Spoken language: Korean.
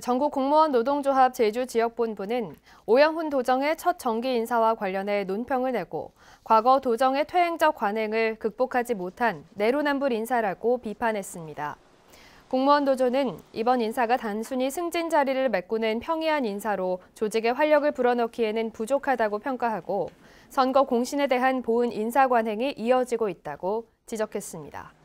전국 공무원 노동조합 제주지역본부는 오영훈 도정의 첫 정기 인사와 관련해 논평을 내고 과거 도정의 퇴행적 관행을 극복하지 못한 내로남불 인사라고 비판했습니다. 공무원 노조는 이번 인사가 단순히 승진 자리를 메꾸는 평이한 인사로 조직의 활력을 불어넣기에는 부족하다고 평가하고 선거 공신에 대한 보은 인사 관행이 이어지고 있다고 지적했습니다.